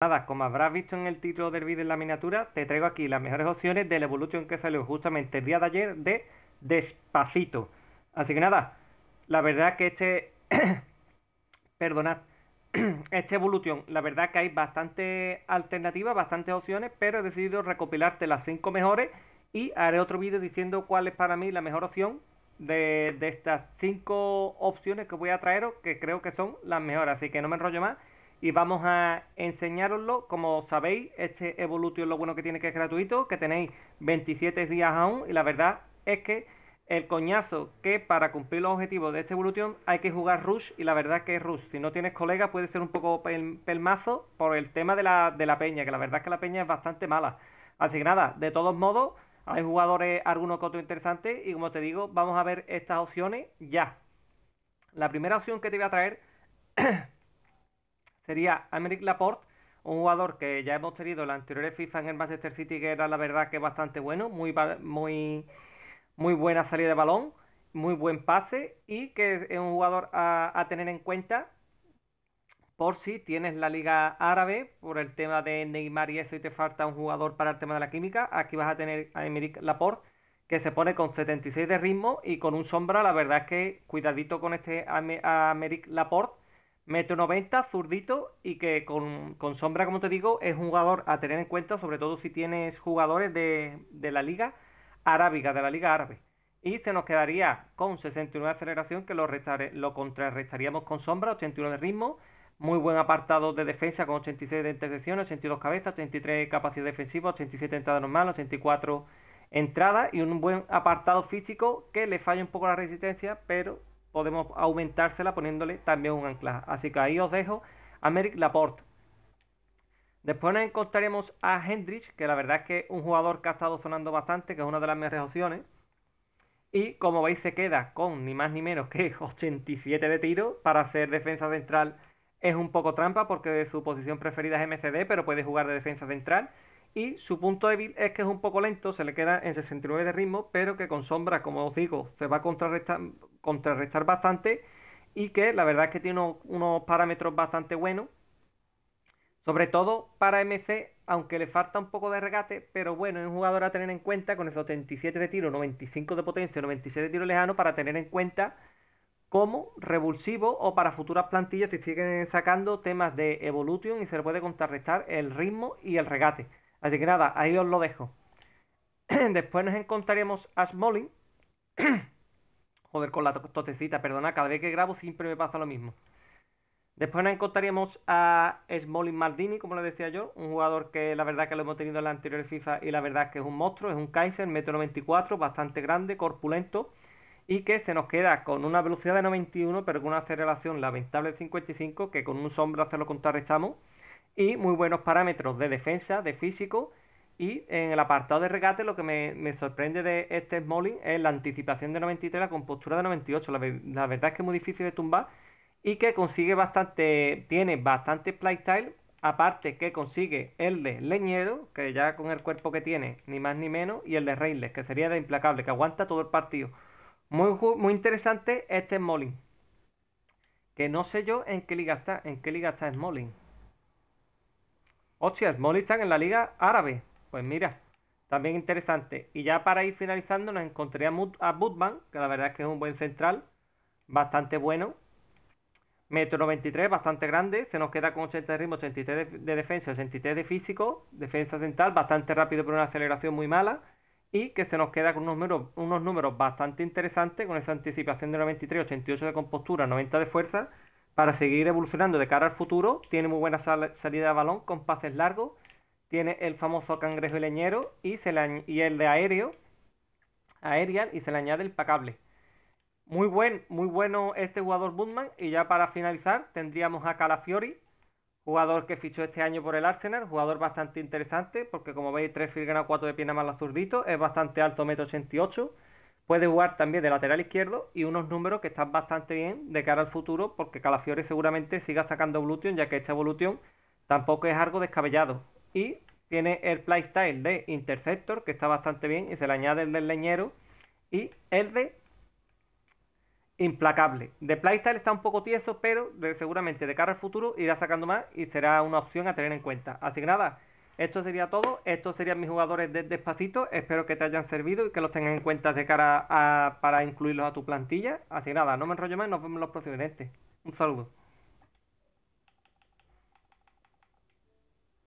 Nada, como habrás visto en el título del vídeo en la miniatura, te traigo aquí las mejores opciones del Evolution que salió justamente el día de ayer de Despacito. Así que nada, la verdad que este... Perdonad. este Evolution, la verdad que hay bastante alternativas, bastantes opciones, pero he decidido recopilarte las 5 mejores y haré otro vídeo diciendo cuál es para mí la mejor opción de, de estas 5 opciones que voy a traeros, que creo que son las mejores. Así que no me enrollo más y vamos a enseñaroslo. Como sabéis, este Evolution lo bueno que tiene que es gratuito, que tenéis 27 días aún y la verdad es que el coñazo que para cumplir los objetivos de este Evolution hay que jugar Rush y la verdad que es Rush. Si no tienes colegas puede ser un poco pelmazo por el tema de la, de la peña, que la verdad es que la peña es bastante mala. Así que nada, de todos modos, hay jugadores algunos cotos interesantes y como te digo, vamos a ver estas opciones ya. La primera opción que te voy a traer sería Americ Laporte, un jugador que ya hemos tenido en la anterior FIFA en el Manchester City, que era la verdad que bastante bueno, muy, muy, muy buena salida de balón, muy buen pase y que es un jugador a, tener en cuenta por si tienes la liga árabe, por el tema de Neymar y eso, y te falta un jugador para el tema de la química, aquí vas a tener a Laporte, que se pone con 76 de ritmo y con un sombra, la verdad es que cuidadito con este Améric Laporte, Metro 90, zurdito y que con, sombra, como te digo, es un jugador a tener en cuenta, sobre todo si tienes jugadores de, la liga arábiga, de la liga árabe. Y se nos quedaría con 61 de aceleración, que lo, lo contrarrestaríamos con sombra, 81 de ritmo, muy buen apartado de defensa con 86 de intercepción, 82 cabezas, 83 capacidad defensiva, 87 entradas normal, 84 entradas y un buen apartado físico que le falla un poco la resistencia, pero podemos aumentársela poniéndole también un anclaje. Así que ahí os dejo a Merrick Laporte. Después nos encontraremos a Hendrich, que la verdad es que es un jugador que ha estado sonando bastante, que es una de las mejores opciones. Y como veis se queda con ni más ni menos que 87 de tiro para ser defensa central. Es un poco trampa porque su posición preferida es MCD, pero puede jugar de defensa central. Y su punto débil es que es un poco lento, se le queda en 69 de ritmo, pero que con sombra, como os digo, se va a contrarrestar contrarrestar bastante y que la verdad es que tiene unos, parámetros bastante buenos. Sobre todo para MC, aunque le falta un poco de regate, pero bueno, es un jugador a tener en cuenta con esos 87 de tiro, 95 de potencia, 96 de tiro lejano, para tener en cuenta como revulsivo o para futuras plantillas te siguen sacando temas de evolution y se le puede contrarrestar el ritmo y el regate. Así que nada, ahí os lo dejo. Después nos encontraremos a Smolin. Joder, con la totecita, perdona, cada vez que grabo siempre me pasa lo mismo. Después nos encontraríamos a Smolin Maldini, como le decía yo, un jugador que la verdad que lo hemos tenido en la anterior FIFA y la verdad que es un monstruo, es un Kaiser, metro 94, bastante grande, corpulento y que se nos queda con una velocidad de 91 pero con una aceleración lamentable de 55 que con un sombra se lo contrarrestamos y muy buenos parámetros de defensa, de físico y en el apartado de regate lo que me, sorprende de este Smalling es la anticipación de 93 la compostura de 98. La, verdad es que es muy difícil de tumbar y que consigue bastante, tiene bastante playstyle, aparte que consigue el de Leñedo, que ya con el cuerpo que tiene, ni más ni menos, y el de Reynolds, que sería de implacable, que aguanta todo el partido. Muy, muy interesante este Smalling. Que no sé yo en qué liga está, en qué liga está Smalling. Hostia, Smalling está en la liga árabe. Pues mira, también interesante. Y ya para ir finalizando, nos encontraríamos a Budman, que la verdad es que es un buen central, bastante bueno. Metro 93, bastante grande, se nos queda con 80 de ritmo, 83 de, defensa, 83 de físico, defensa central, bastante rápido pero una aceleración muy mala. Y que se nos queda con unos números, unos números bastante interesantes, con esa anticipación de 93, 88 de compostura, 90 de fuerza, para seguir evolucionando de cara al futuro. Tiene muy buena salida de balón con pases largos tiene el famoso cangrejo y leñero y, se el de aéreo, aerial, y se le añade el pacable. Muy buen, muy bueno este jugador Budman. Y ya para finalizar, tendríamos a Calafiori, jugador que fichó este año por el Arsenal, jugador bastante interesante, porque como veis, 3 a 4 de pierna más zurdito, es bastante alto, 1,88 Puede jugar también de lateral izquierdo y unos números que están bastante bien de cara al futuro, porque Calafiori seguramente siga sacando evolution ya que esta evolución tampoco es algo descabellado. Y tiene el playstyle de Interceptor, que está bastante bien, y se le añade el del leñero. Y el de Implacable. De playstyle está un poco tieso, pero seguramente de cara al futuro irá sacando más y será una opción a tener en cuenta. Así que nada, esto sería todo. Estos serían mis jugadores de despacito. Espero que te hayan servido y que los tengas en cuenta de cara a, para incluirlos a tu plantilla. Así que nada, no me enrollo más nos vemos en los próximos. Este. Un saludo.